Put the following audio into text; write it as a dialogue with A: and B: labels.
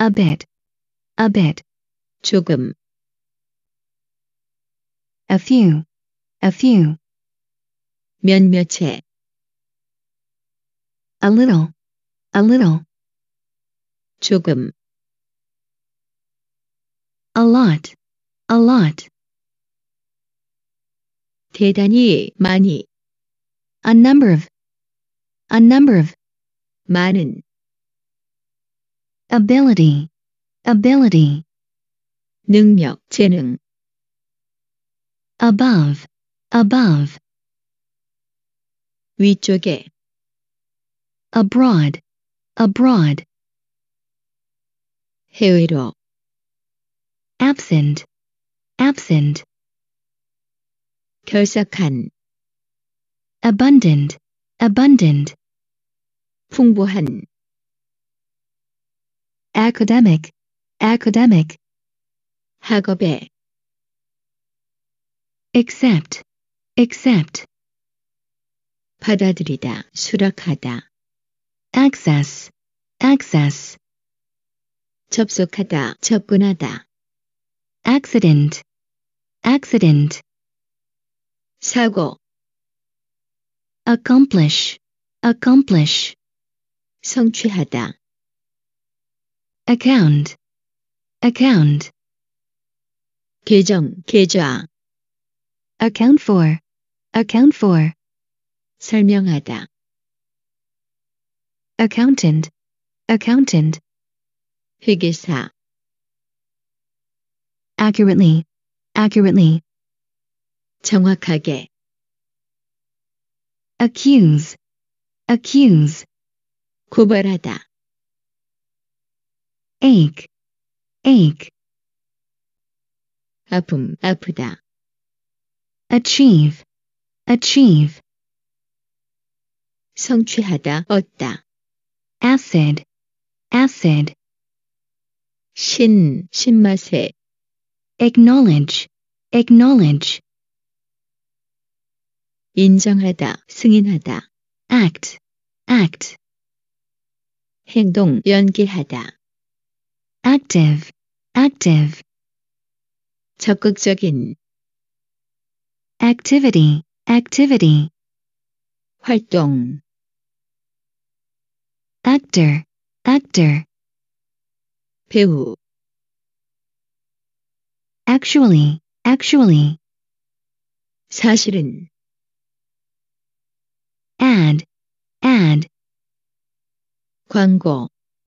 A: a bit, a bit, 조금. A few, a few. 몇몇의. A little, a little. 조금. A lot, a lot. 대단히 많이. A number of, a number of. 많은 ability, ability. 능력, 재능. above, above. 위쪽에 abroad, abroad. 해외로 absent, absent. 결석한 abundant, abundant. 풍부한 academic, academic. 학업에 accept, accept. 받아들이다, 수락하다. access, access. 접속하다, 접근하다. accident, accident. 사고 accomplish, accomplish. 성취하다, account, account. 계정, 계좌. account for, account for. 설명하다. accountant, accountant. 회계사. accurately, accurately. 정확하게. accuse, accuse. 고발하다. ache, ache. 아픔, 아프다. achieve, achieve. 성취하다, 얻다. acid, acid. 신, 신맛에. acknowledge, acknowledge. 인정하다, 승인하다. act, act. 행동, 연기하다. active, active. 적극적인 activity, activity. 활동 actor, actor. 배우 actually, actually. 사실은 add, add. 광고